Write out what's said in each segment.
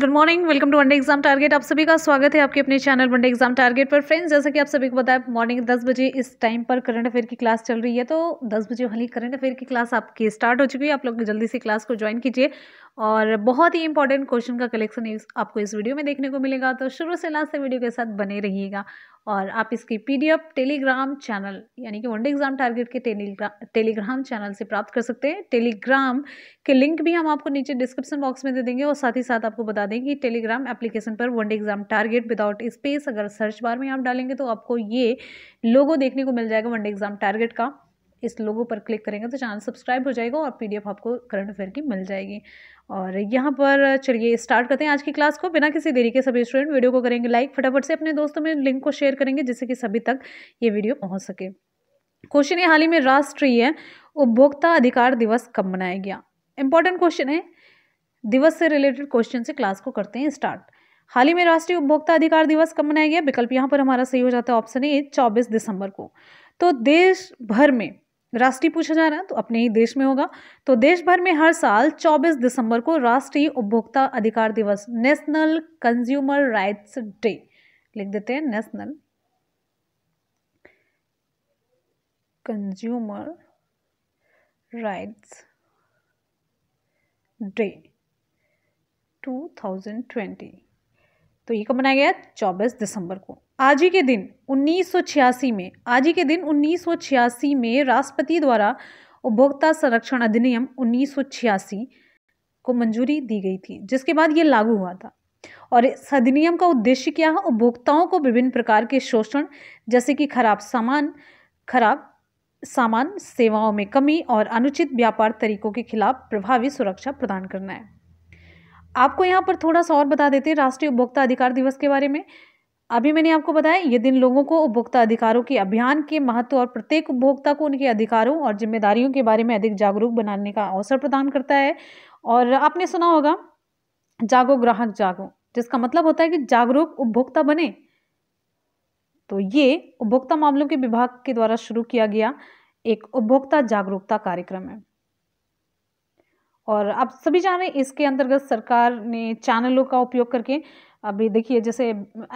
good morning welcome to one day exam target आप सभी का स्वागत है आपके अपने चैनल वनडे एग्जाम टारगेट पर फ्रेंड्स जैसा कि आप सभी को बताया मॉर्निंग दस बजे इस टाइम पर करंट अफेयर की क्लास चल रही है तो दस बजे वाली करंट अफेयर की क्लास आपकी स्टार्ट हो चुकी है आप लोग जल्दी से क्लास को ज्वाइन कीजिए और बहुत ही इंपॉर्टेंट क्वेश्चन का कलेक्शन आपको इस वीडियो में देखने को मिलेगा तो शुरू से लास्ट से वीडियो के साथ बने रहिएगा और आप इसकी पीडीएफ टेलीग्राम चैनल यानी कि वनडे एग्जाम टारगेट के टेलीग्रा टेलीग्राम चैनल से प्राप्त कर सकते हैं टेलीग्राम के लिंक भी हम आपको नीचे डिस्क्रिप्शन बॉक्स में दे देंगे और साथ ही साथ आपको बता दें कि टेलीग्राम एप्लीकेशन पर one day exam target without space अगर सर्च बार में आप डालेंगे तो आपको ये लोगो देखने को मिल जाएगा वनडे एग्जाम टारगेट का इस लोगो पर क्लिक करेंगे तो चैनल सब्सक्राइब हो जाएगा और पी आपको करंट अफेयर की मिल जाएगी और यहाँ पर चलिए स्टार्ट करते हैं आज की क्लास को बिना किसी देरी के सभी स्टूडेंट वीडियो को करेंगे लाइक फटाफट से अपने दोस्तों में लिंक को शेयर करेंगे जिससे कि सभी तक ये वीडियो पहुँच सके क्वेश्चन है हाल ही में राष्ट्रीय उपभोक्ता अधिकार दिवस कब मनाया गया इंपॉर्टेंट क्वेश्चन है दिवस से रिलेटेड क्वेश्चन से क्लास को करते हैं स्टार्ट हाल ही में राष्ट्रीय उपभोक्ता अधिकार दिवस कब मनाया गया विकल्प यहाँ पर हमारा सही हो जाता है ऑप्शन ए चौबीस दिसंबर को तो देश भर में राष्ट्रीय पूछा जा रहा है तो अपने ही देश में होगा तो देश भर में हर साल 24 दिसंबर को राष्ट्रीय उपभोक्ता अधिकार दिवस नेशनल कंज्यूमर राइट्स डे लिख देते हैं नेशनल कंज्यूमर राइट्स डे 2020 तो ये कब मनाया गया चौबीस दिसंबर को आज ही के दिन 1986 में आज ही के दिन 1986 में राष्ट्रपति द्वारा उपभोक्ता संरक्षण अधिनियम 1986 को मंजूरी दी गई थी जिसके बाद ये लागू हुआ था और इस अधिनियम का उद्देश्य क्या है उपभोक्ताओं को विभिन्न प्रकार के शोषण जैसे कि खराब सामान खराब सामान सेवाओं में कमी और अनुचित व्यापार तरीकों के खिलाफ प्रभावी सुरक्षा प्रदान करना है आपको यहाँ पर थोड़ा सा और बता देते हैं राष्ट्रीय उपभोक्ता अधिकार दिवस के बारे में अभी मैंने आपको बताया ये दिन लोगों को उपभोक्ता अधिकारों के अभियान के महत्व और प्रत्येक उपभोक्ता को उनके अधिकारों और जिम्मेदारियों के बारे में अधिक जागरूक बनाने का अवसर प्रदान करता है और आपने सुना होगा जागो ग्राहक जागो जिसका मतलब होता है कि जागरूक उपभोक्ता बने तो ये उपभोक्ता मामलों के विभाग के द्वारा शुरू किया गया एक उपभोक्ता जागरूकता कार्यक्रम है और आप सभी रहे हैं इसके अंतर्गत सरकार ने चैनलों का उपयोग करके अभी देखिए जैसे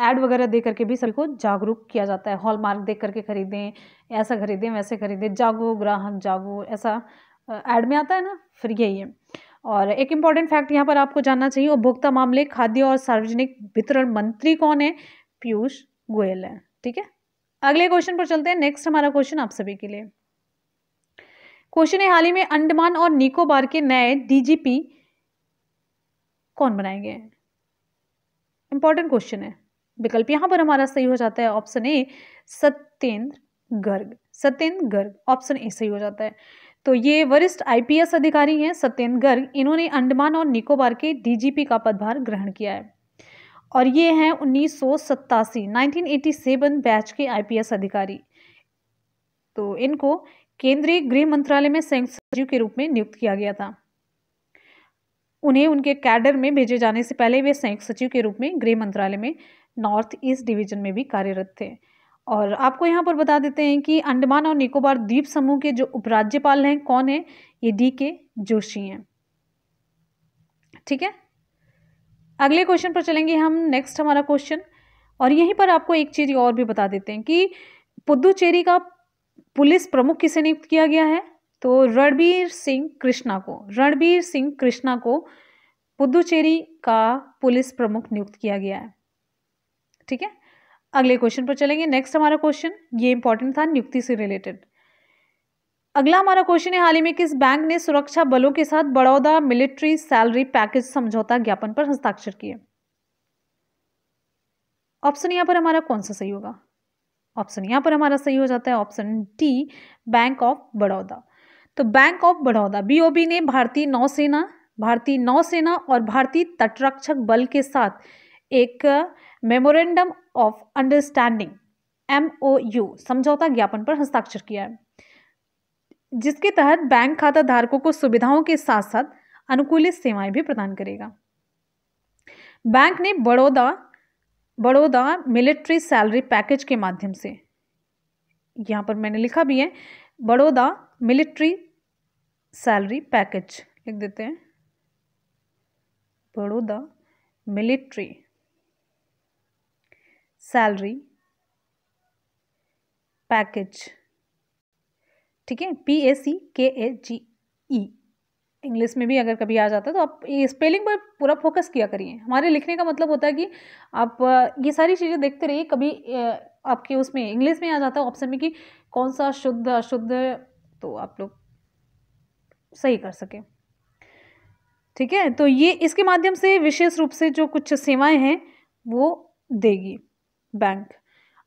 ऐड वगैरह दे करके भी सभी को जागरूक किया जाता है हॉल मार्क देख करके खरीदें ऐसा खरीदें वैसे खरीदें जागो ग्राहक जागो ऐसा ऐड में आता है ना फिर यही है और एक इम्पॉर्टेंट फैक्ट यहाँ पर आपको जानना चाहिए उपभोक्ता मामले खाद्य और सार्वजनिक वितरण मंत्री कौन है पीयूष गोयल है ठीक है अगले क्वेश्चन पर चलते हैं नेक्स्ट हमारा क्वेश्चन आप सभी के लिए क्वेश्चन है हाल ही में अंडमान और निकोबार के नए डीजीपी कौन बनाए गए हैं इंपॉर्टेंट क्वेश्चन है विकल्प यहां पर हमारा सही हो जाता है option A Satyendra Garg Satyendra Garg option A सही हो जाता है तो ये वरिष्ठ आईपीएस अधिकारी हैं सत्येंद्र गर्ग इन्होंने अंडमान और निकोबार के डीजीपी का पदभार ग्रहण किया है और ये हैं उन्नीस सौ बैच के आईपीएस अधिकारी तो इनको केंद्रीय गृह मंत्रालय में संयुक्त सचिव के रूप में नियुक्त किया गया था उन्हें उनके कैडर में भेजे जाने से पहले वे संयुक्त सचिव के रूप में गृह मंत्रालय में नॉर्थ ईस्ट डिवीजन में भी कार्यरत थे और आपको यहाँ पर बता देते हैं कि अंडमान और निकोबार द्वीप समूह के जो उपराज्यपाल हैं कौन है ये डी के जोशी हैं ठीक है अगले क्वेश्चन पर चलेंगे हम नेक्स्ट हमारा क्वेश्चन और यहीं पर आपको एक चीज़ और भी बता देते हैं कि पुदुचेरी का पुलिस प्रमुख किसे नियुक्त किया गया है तो रणबीर सिंह कृष्णा को रणबीर सिंह कृष्णा को पुदुचेरी का पुलिस प्रमुख नियुक्त किया गया है ठीक है अगले क्वेश्चन पर चलेंगे नेक्स्ट हमारा क्वेश्चन ये इंपॉर्टेंट था नियुक्ति से रिलेटेड अगला हमारा क्वेश्चन है हाल ही में किस बैंक ने सुरक्षा बलों के साथ बड़ौदा मिलिट्री सैलरी पैकेज समझौता ज्ञापन पर हस्ताक्षर किए ऑप्शन यहां पर हमारा कौन सा सही होगा ऑप्शन यहाँ पर हमारा सही हो जाता है option D bank of Baroda तो बैंक ऑफ बड़ौदा बीओबी ने भारतीय नौसेना भारतीय नौसेना और भारतीय तटरक्षक बल के साथ एक memorandum of understanding M U समझौता ज्ञापन पर हस्ताक्षर किया है जिसके तहत बैंक खाता धारकों को सुविधाओं के साथ साथ अनुकूलित सेवाएं भी प्रदान करेगा बैंक ने Baroda Baroda military salary package के माध्यम से यहाँ पर मैंने लिखा भी है बड़ौदा मिलिट्री सैलरी पैकेज लिख देते हैं बड़ौदा मिलिट्री सैलरी पैकेज ठीक है पी ए सी के ए जी ई इंग्लिश में भी अगर कभी आ जाता है तो आप स्पेलिंग पर पूरा फोकस किया करिए हमारे लिखने का मतलब होता है कि आप ये सारी चीज़ें देखते रहिए कभी आपके उसमें इंग्लिश में आ जाता है ऑप्शन में कि कौन सा शुद्ध अशुद्ध तो आप लोग सही कर सकें ठीक है तो ये इसके माध्यम से विशेष रूप से जो कुछ सेवाएं हैं वो देगी बैंक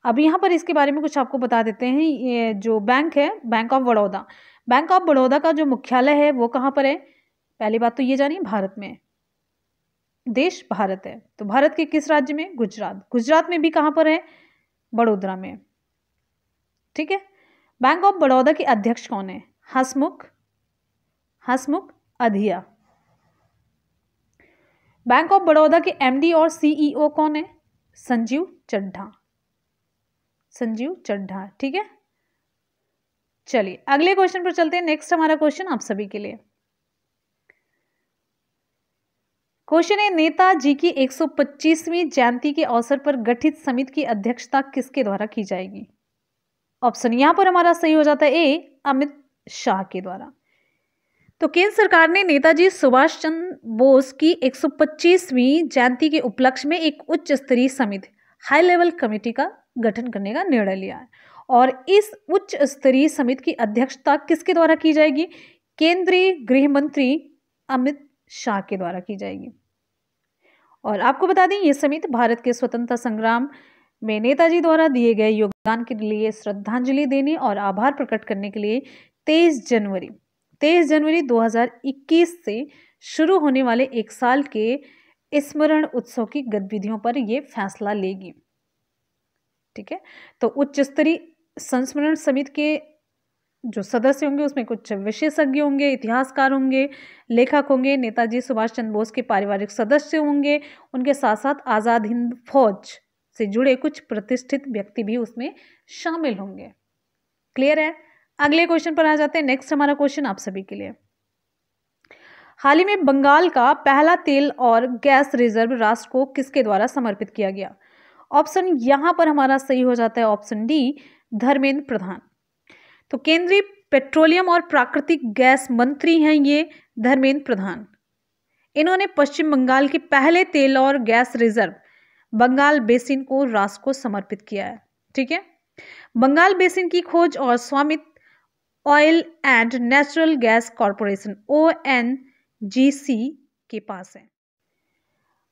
अब यहाँ पर इसके बारे में कुछ आपको बता देते हैं ये जो बैंक है bank of Baroda bank of Baroda का जो मुख्यालय है वो कहाँ पर है पहली बात तो ये जानिए भारत में देश भारत है तो भारत के किस राज्य में गुजरात गुजरात में भी कहाँ पर है बड़ोदरा में ठीक है बैंक ऑफ बड़ौदा के अध्यक्ष कौन है हसमुख हसमुख अधिया बैंक ऑफ बड़ौदा के एमडी और सीईओ e कौन है संजीव चड्ढा संजीव चड्ढा ठीक है चलिए अगले क्वेश्चन पर चलते हैं नेक्स्ट हमारा क्वेश्चन आप सभी के लिए क्वेश्चन है नेताजी की 125वीं जयंती के अवसर पर गठित समिति की अध्यक्षता किसके द्वारा की जाएगी ऑप्शन यहां पर हमारा सही हो जाता है ए अमित शाह के द्वारा तो केंद्र सरकार ने नेताजी सुभाष चंद्र बोस की 125वीं जयंती के उपलक्ष्य में एक उच्च स्तरीय समिति हाई लेवल कमेटी का गठन करने का निर्णय लिया है और इस उच्च स्तरीय समिति की अध्यक्षता किसके द्वारा की जाएगी केंद्रीय गृह मंत्री अमित शाह के द्वारा की जाएगी और आपको बता दें ये समिति भारत के स्वतंत्रता संग्राम में नेताजी द्वारा दिए गए योगदान के लिए श्रद्धांजलि देने और आभार प्रकट करने के लिए 23 जनवरी 23 जनवरी 2021 से शुरू होने वाले एक साल के स्मरण उत्सव की गतिविधियों पर यह फैसला लेगी ठीक है तो उच्च स्तरीय संस्मरण समिति के जो सदस्य होंगे उसमें कुछ विशेषज्ञ होंगे इतिहासकार होंगे लेखक होंगे नेताजी सुभाष चंद्र बोस के पारिवारिक सदस्य होंगे उनके साथ साथ आज़ाद हिंद फौज से जुड़े कुछ प्रतिष्ठित व्यक्ति भी उसमें शामिल होंगे क्लियर है अगले क्वेश्चन पर आ जाते हैं नेक्स्ट हमारा क्वेश्चन आप सभी के लिए हाल ही में बंगाल का पहला तेल और गैस रिजर्व राष्ट्र को किसके द्वारा समर्पित किया गया ऑप्शन यहाँ पर हमारा सही हो जाता है ऑप्शन डी धर्मेंद्र प्रधान तो केंद्रीय पेट्रोलियम और प्राकृतिक गैस मंत्री हैं ये धर्मेंद्र प्रधान इन्होंने पश्चिम बंगाल के पहले तेल और गैस रिजर्व बंगाल बेसिन को राष्ट्र को समर्पित किया है ठीक है बंगाल बेसिन की खोज और स्वामित्व oil and natural gas corporation O N G C के पास है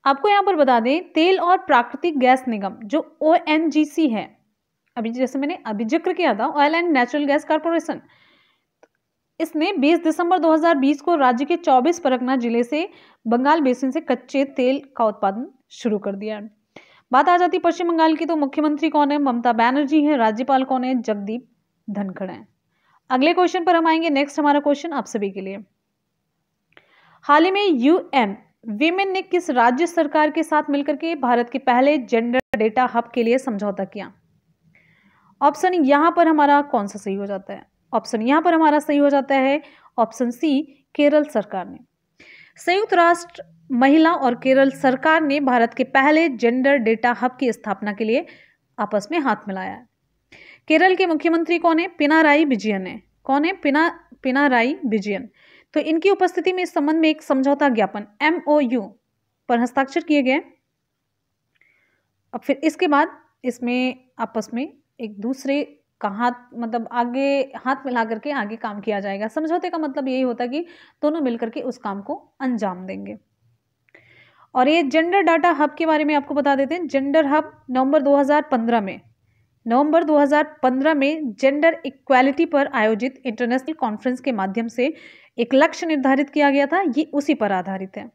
आपको यहाँ पर बता दें तेल और प्राकृतिक गैस निगम जो ओ है अभी जैसे मैंने अभी जिक्र किया था oil and natural gas corporation इसने 20 दिसंबर 2020 को राज्य के 24 परगना जिले से बंगाल बेसिन से कच्चे तेल का उत्पादन शुरू कर दिया है बात आ जाती पश्चिम बंगाल की तो मुख्यमंत्री कौन है ममता बैनर्जी है राज्यपाल कौन है जगदीप धनखड़ है अगले क्वेश्चन पर हम आएंगे नेक्स्ट हमारा क्वेश्चन आप सभी के लिए हाल ही में यूएन विमेन ने किस राज्य सरकार के साथ मिलकर के भारत के पहले जेंडर डेटा हब के लिए समझौता किया ऑप्शन यहां पर हमारा कौन सा सही हो जाता है ऑप्शन यहां पर हमारा सही हो जाता है ऑप्शन सी केरल सरकार ने संयुक्त राष्ट्र महिला और केरल सरकार ने भारत के पहले जेंडर डेटा हब की स्थापना के लिए आपस में हाथ मिलाया है केरल के मुख्यमंत्री कौन है पिनाराई विजयन है कौन है पिना पिनाराई विजयन तो इनकी उपस्थिति में इस संबंध में एक समझौता ज्ञापन एम पर हस्ताक्षर किए गए अब फिर इसके बाद इसमें आपस में एक दूसरे का हाथ मतलब आगे हाथ मिला करके आगे काम किया जाएगा समझौते का मतलब यही होता है कि दोनों मिलकर के उस काम को अंजाम देंगे और ये जेंडर डाटा हब के बारे में आपको बता देते हैं जेंडर हब नवंबर 2015 में नवंबर 2015 में जेंडर इक्वालिटी पर आयोजित इंटरनेशनल कॉन्फ्रेंस के माध्यम से एक लक्ष्य निर्धारित किया गया था ये उसी पर आधारित है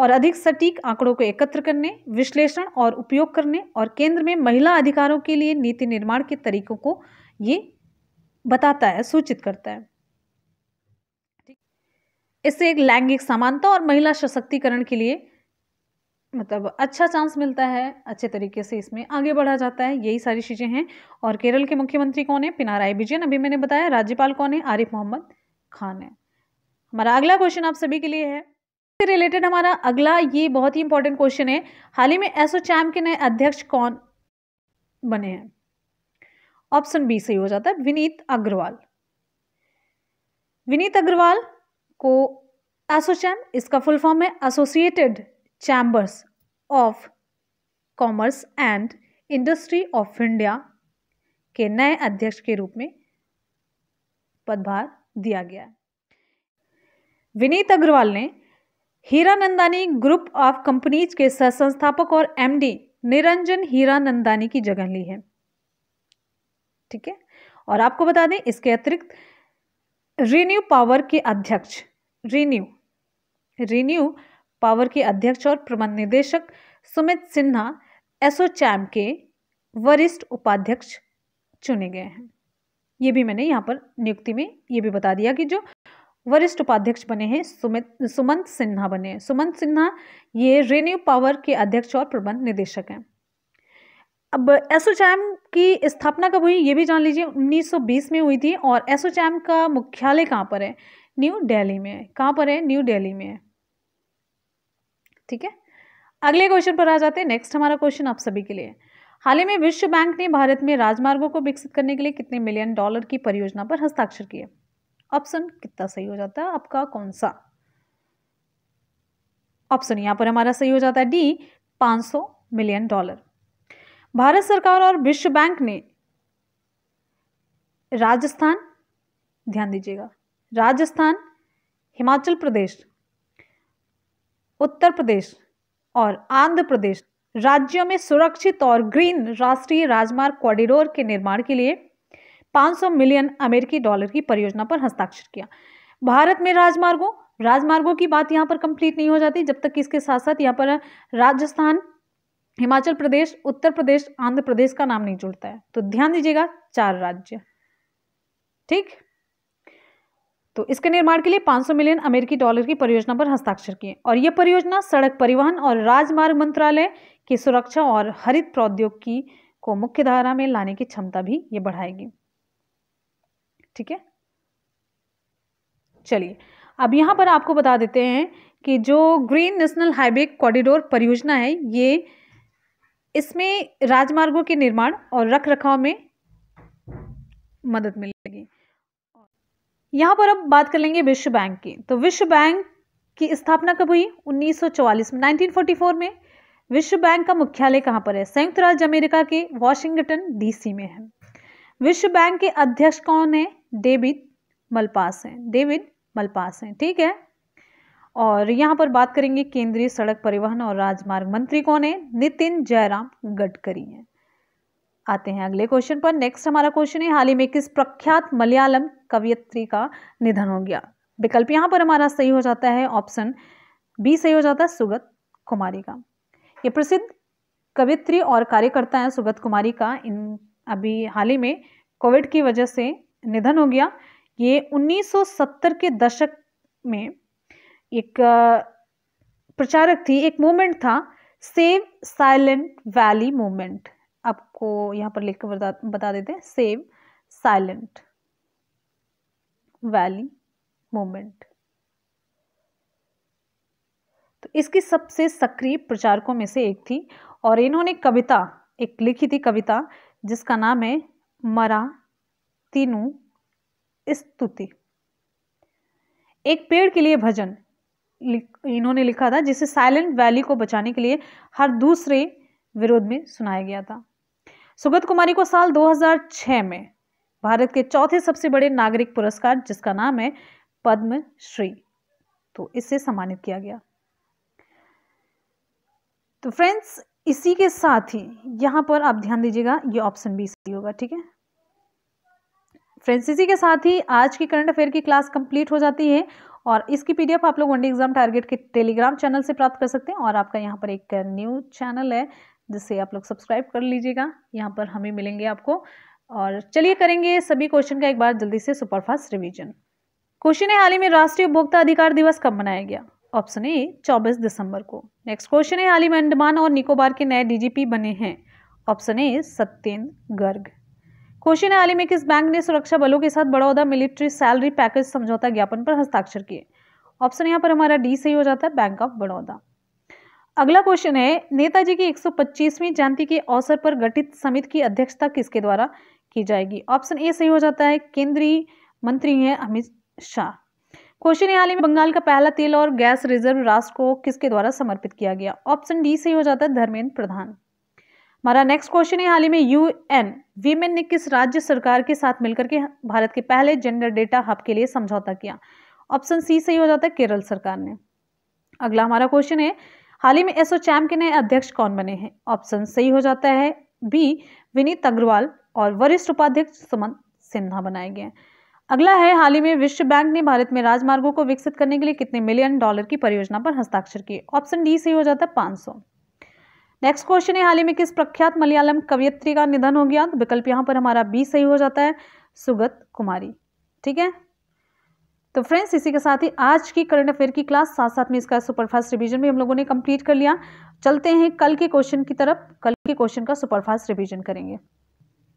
और अधिक सटीक आंकड़ों को एकत्र करने विश्लेषण और उपयोग करने और केंद्र में महिला अधिकारों के लिए नीति निर्माण के तरीकों को ये बताता है सूचित करता है इससे एक लैंगिक समानता और महिला सशक्तिकरण के लिए मतलब अच्छा चांस मिलता है अच्छे तरीके से इसमें आगे बढ़ा जाता है यही सारी चीज़ें हैं और केरल के मुख्यमंत्री कौन है पिनाराई विजयन अभी मैंने बताया राज्यपाल कौन है आरिफ मोहम्मद खान है हमारा अगला क्वेश्चन आप सभी के लिए है रिलेटेड हमारा अगला ये बहुत ही इंपॉर्टेंट क्वेश्चन है हाल ही में एसोचैम के नए अध्यक्ष कौन बने हैं ऑप्शन बी सही हो जाता है विनीत अग्रवाल विनीत अग्रवाल को एसोचैम इसका फुल फॉर्म है associated chambers of commerce and industry of India के नए अध्यक्ष के रूप में पदभार दिया गया है विनीत अग्रवाल ने हीरानंदानी ग्रुप ऑफ कंपनीज के सह संस्थापक और एमडी निरंजन हीरानंदानी की जगह ली है ठीक है और आपको बता दें इसके अतिरिक्त रिन्यू पावर के अध्यक्ष रिन्यू रिन्यू पावर के अध्यक्ष और प्रबंध निदेशक सुमित सिन्हा एसोचैम के वरिष्ठ उपाध्यक्ष चुने गए हैं ये भी मैंने यहाँ पर नियुक्ति में ये भी बता दिया कि जो वरिष्ठ उपाध्यक्ष बने हैं सुमित सुमंत सिन्हा बने हैं सुमंत सिन्हा ये रेन्यू पावर के अध्यक्ष और प्रबंध निदेशक हैं अब एसोचैम की स्थापना कब हुई ये भी जान लीजिए 1920 में हुई थी और एसोचैम का मुख्यालय कहाँ पर है न्यू दिल्ली में है कहाँ पर है न्यू दिल्ली में है ठीक है अगले क्वेश्चन पर आ जाते हैं नेक्स्ट हमारा क्वेश्चन आप सभी के लिए हाल ही में विश्व बैंक ने भारत में राजमार्गों को विकसित करने के लिए कितने मिलियन डॉलर की परियोजना पर हस्ताक्षर किए ऑप्शन कितना सही हो जाता है आपका कौन सा ऑप्शन यहां पर हमारा सही हो जाता है डी 500 मिलियन डॉलर भारत सरकार और विश्व बैंक ने राजस्थान ध्यान दीजिएगा राजस्थान हिमाचल प्रदेश उत्तर प्रदेश और आंध्र प्रदेश राज्यों में सुरक्षित और ग्रीन राष्ट्रीय राजमार्ग कॉरिडोर के निर्माण के लिए 500 मिलियन अमेरिकी डॉलर की परियोजना पर हस्ताक्षर किया भारत में राजमार्गों राजमार्गों की बात यहाँ पर कंप्लीट नहीं हो जाती जब तक कि इसके साथ साथ यहाँ पर राजस्थान हिमाचल प्रदेश उत्तर प्रदेश आंध्र प्रदेश का नाम नहीं जुड़ता है तो ध्यान दीजिएगा चार राज्य ठीक तो इसके निर्माण के लिए 500 मिलियन अमेरिकी डॉलर की परियोजना पर हस्ताक्षर किए और यह परियोजना सड़क परिवहन और राजमार्ग मंत्रालय की सुरक्षा और हरित प्रौद्योगिकी को मुख्यधारा में लाने की क्षमता भी ये बढ़ाएगी ठीक है चलिए अब यहाँ पर आपको बता देते हैं कि जो ग्रीन नेशनल हाईवे कॉरिडोर परियोजना है ये इसमें राजमार्गों के निर्माण और रख रखाव में मदद मिलेगी यहाँ पर अब बात कर लेंगे विश्व बैंक की तो विश्व बैंक की स्थापना कब हुई 1944 में 1944 में विश्व बैंक का मुख्यालय कहाँ पर है संयुक्त राज्य अमेरिका के वॉशिंगटन डीसी में है विश्व बैंक के अध्यक्ष कौन है डेविड मलपास हैं डेविड मलपास हैं ठीक है और यहाँ पर बात करेंगे केंद्रीय सड़क परिवहन और राजमार्ग मंत्री कौन है नितिन जयराम गडकरी हैं आते हैं अगले क्वेश्चन पर नेक्स्ट हमारा क्वेश्चन है हाल ही में किस प्रख्यात मलयालम कवियत्री का निधन हो गया विकल्प यहाँ पर हमारा सही हो जाता है ऑप्शन बी सही हो जाता है सुगत कुमारी का ये प्रसिद्ध कवित्री और कार्यकर्ता हैं सुगत कुमारी का इन अभी हाल ही में कोविड की वजह से निधन हो गया ये 1970 के दशक में एक प्रचारक थी एक मूवमेंट था सेव साइलेंट वैली मूवमेंट आपको यहाँ पर लिख बता बता देते हैं सेव साइलेंट वैली मूवमेंट तो इसकी सबसे सक्रिय प्रचारकों में से एक थी और इन्होंने कविता एक लिखी थी कविता जिसका नाम है मरा तीनू स्तुति एक पेड़ के लिए भजन इन्होंने लिखा था जिसे साइलेंट वैली को बचाने के लिए हर दूसरे विरोध में सुनाया गया था सुगत कुमारी को साल 2006 में भारत के चौथे सबसे बड़े नागरिक पुरस्कार जिसका नाम है पद्मश्री तो इससे सम्मानित किया गया तो फ्रेंड्स इसी के साथ ही यहाँ पर आप ध्यान दीजिएगा ये ऑप्शन बी सही होगा ठीक है फ्रेंड्स इसी के साथ ही आज की करंट अफेयर की क्लास कंप्लीट हो जाती है और इसकी पीडीएफ आप लोग वनडे एग्जाम टारगेट के टेलीग्राम चैनल से प्राप्त कर सकते हैं और आपका यहाँ पर एक न्यू चैनल है जिससे आप लोग सब्सक्राइब कर लीजिएगा यहाँ पर हमें मिलेंगे आपको और चलिए करेंगे सभी क्वेश्चन का एक बार जल्दी से सुपरफास्ट रिविजन क्वेश्चन है हाल ही में राष्ट्रीय उपभोक्ता अधिकार दिवस कब मनाया गया ऑप्शन ए 24 दिसंबर को नेक्स्ट क्वेश्चन है आलिम अंडमान और निकोबार के नए डीजीपी बने हैं option A Satyendra Garg question है आलिम किस बैंक ने सुरक्षा बलों के साथ बड़ौदा मिलिट्री सैलरी पैकेज समझौता ज्ञापन पर हस्ताक्षर किए ऑप्शन यहाँ पर हमारा डी सही हो जाता है बैंक ऑफ बड़ौदा अगला क्वेश्चन है नेताजी की 125वीं जयंती के अवसर पर गठित समिति की अध्यक्षता किसके द्वारा की जाएगी ऑप्शन ए सही हो जाता है केंद्रीय मंत्री हैं अमित शाह क्वेश्चन यहाँ में बंगाल का पहला तेल और गैस रिजर्व राष्ट्र को किसके द्वारा समर्पित किया गया ऑप्शन डी सही हो जाता है धर्मेंद्र प्रधान हमारा नेक्स्ट क्वेश्चन है हाल ही में यूएन वीमेन ने किस राज्य सरकार के साथ मिलकर के भारत के पहले जेंडर डेटा हब के लिए समझौता किया ऑप्शन सी सही हो जाता है केरल सरकार ने अगला हमारा क्वेश्चन है हाल ही में एसओ चैम के नए अध्यक्ष कौन बने हैं ऑप्शन सही हो जाता है बी विनीत अग्रवाल और वरिष्ठ उपाध्यक्ष सुमन सिन्हा बनाए गए हैं अगला है हाल ही में विश्व बैंक ने भारत में राजमार्गों को विकसित करने के लिए कितने मिलियन डॉलर की परियोजना पर हस्ताक्षर किए ऑप्शन डी सही हो जाता है पांच सौ नेक्स्ट क्वेश्चन है हाल ही में किस प्रख्यात मलयालम कवियत्री का निधन हो गया तो विकल्प यहां पर हमारा बी सही हो जाता है सुगत कुमारी ठीक है तो फ्रेंड्स इसी के साथ ही आज की करंट अफेयर की क्लास साथ साथ में इसका सुपरफास्ट रिवीजन भी हम लोगों ने कंप्लीट कर लिया चलते हैं कल के क्वेश्चन की तरफ कल के क्वेश्चन का सुपरफास्ट रिवीजन करेंगे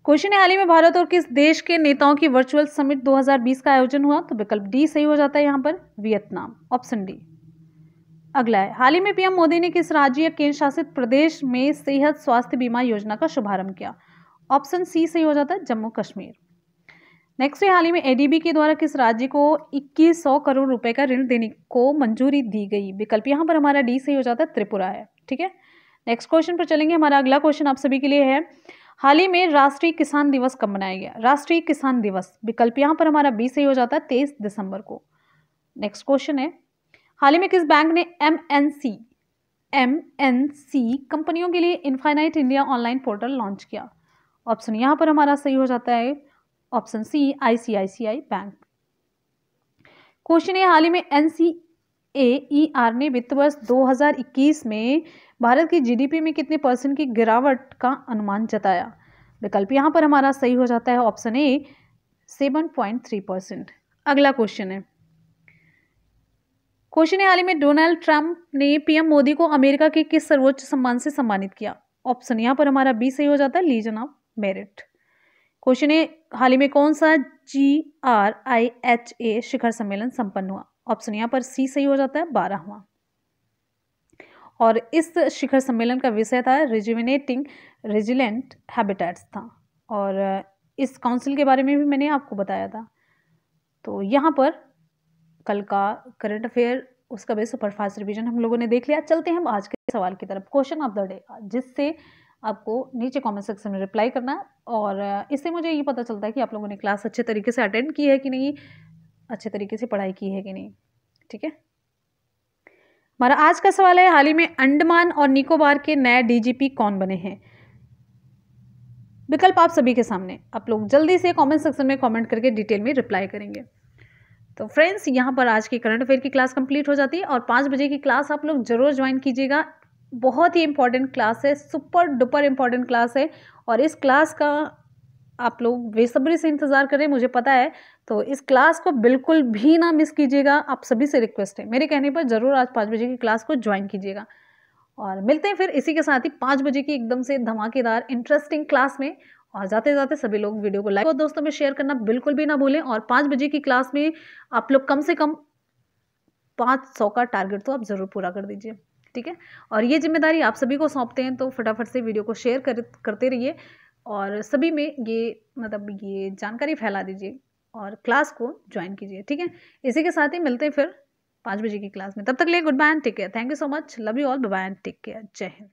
क्वेश्चन है हाल ही में भारत और किस देश के नेताओं की वर्चुअल समिट 2020 का आयोजन हुआ तो विकल्प डी सही हो जाता है यहाँ पर वियतनाम ऑप्शन डी अगला है हाल ही में पीएम मोदी ने किस राज्य या केंद्र शासित प्रदेश में सेहत स्वास्थ्य बीमा योजना का शुभारंभ किया ऑप्शन सी सही हो जाता है जम्मू कश्मीर नेक्स्ट है हाल ही में एडीबी के द्वारा किस राज्य को इक्कीस करोड़ रुपए का ऋण देने को मंजूरी दी गई विकल्प यहाँ पर हमारा डी सही हो जाता है त्रिपुरा है ठीक है नेक्स्ट क्वेश्चन पर चलेंगे हमारा अगला क्वेश्चन आप सभी के लिए है हाल ही में राष्ट्रीय किसान दिवस कब मनाया गया राष्ट्रीय किसान दिवस विकल्प यहाँ पर हमारा बी सही हो जाता है तेईस दिसंबर को नेक्स्ट क्वेश्चन है हाल ही में किस बैंक ने M N C M N C कंपनियों के लिए infinite India online portal launch किया ऑप्शन यहाँ पर हमारा सही हो जाता है option C ICICI bank question है हाल ही में एन सी ए ई आर ने वित्त वर्ष इक्कीस में भारत की जीडीपी में कितने परसेंट की गिरावट का अनुमान जताया विकल्प यहाँ पर हमारा सही हो जाता है option A seven point three percent अगला क्वेश्चन है क्वेश्चन हाल ही में डोनाल्ड ट्रंप ने पीएम मोदी को अमेरिका के किस सर्वोच्च सम्मान से सम्मानित किया ऑप्शन यहाँ पर हमारा बी सही हो जाता है लीजन ऑफ मेरिट क्वेश्चन है हाल ही में कौन सा जी आर आई एच ए शिखर सम्मेलन संपन्न हुआ ऑप्शन यहाँ पर सी सही हो जाता है बारहवा और इस शिखर सम्मेलन का विषय था रिजुविनेटिंग रेजिलेंट हैबिटेट्स था और इस काउंसिल के बारे में भी मैंने आपको बताया था तो यहाँ पर कल का करंट अफेयर उसका भी सुपरफास्ट रिविजन हम लोगों ने देख लिया चलते हैं हम आज के सवाल की तरफ क्वेश्चन ऑफ द डे जिससे आपको नीचे कमेंट सेक्शन में रिप्लाई करना और इससे मुझे ये पता चलता है कि आप लोगों ने क्लास अच्छे तरीके से अटेंड की है कि नहीं अच्छे तरीके से पढ़ाई की है कि नहीं ठीक है हमारा आज का सवाल है हाल ही में अंडमान और निकोबार के नए डीजीपी कौन बने हैं विकल्प आप सभी के सामने आप लोग जल्दी से कमेंट सेक्शन में कमेंट करके डिटेल में रिप्लाई करेंगे तो फ्रेंड्स यहाँ पर आज की करंट अफेयर की क्लास कंप्लीट हो जाती है और पाँच बजे की क्लास आप लोग जरूर ज्वाइन कीजिएगा बहुत ही इंपॉर्टेंट क्लास है सुपर डुपर इम्पॉर्टेंट क्लास है और इस क्लास का आप लोग बेसब्री से इंतज़ार करें मुझे पता है तो इस क्लास को बिल्कुल भी ना मिस कीजिएगा आप सभी से रिक्वेस्ट है मेरे कहने पर ज़रूर आज पाँच बजे की क्लास को ज्वाइन कीजिएगा और मिलते हैं फिर इसी के साथ ही पाँच बजे की एकदम से धमाकेदार इंटरेस्टिंग क्लास में और जाते जाते सभी लोग वीडियो को लाइक और दोस्तों में शेयर करना बिल्कुल भी ना भूलें और पाँच बजे की क्लास में आप लोग कम से कम पाँच सौ का टारगेट तो आप ज़रूर पूरा कर दीजिए ठीक है और ये जिम्मेदारी आप सभी को सौंपते हैं तो फटाफट से वीडियो को शेयर कर करते रहिए और सभी में ये मतलब ये जानकारी फैला दीजिए और क्लास को ज्वाइन कीजिए ठीक है इसी के साथ ही मिलते हैं फिर पाँच बजे की क्लास में तब तक लिए good bye and take care thank you so much love you all bye and take care जय हिंद